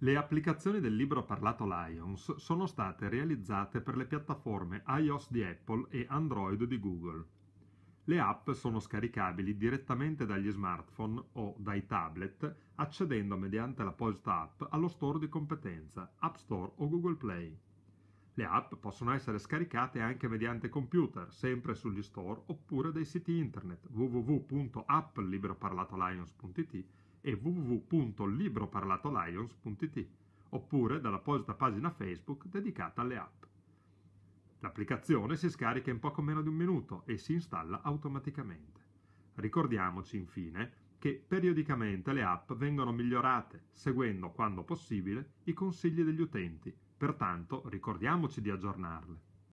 Le applicazioni del libro parlato Lions sono state realizzate per le piattaforme iOS di Apple e Android di Google. Le app sono scaricabili direttamente dagli smartphone o dai tablet accedendo mediante la posta app allo store di competenza, App Store o Google Play. Le app possono essere scaricate anche mediante computer, sempre sugli store oppure dai siti internet www.applibroparlatolions.it e www.libroparlatolions.it oppure dall'apposita pagina Facebook dedicata alle app. L'applicazione si scarica in poco meno di un minuto e si installa automaticamente. Ricordiamoci infine che periodicamente le app vengono migliorate seguendo quando possibile i consigli degli utenti, pertanto ricordiamoci di aggiornarle.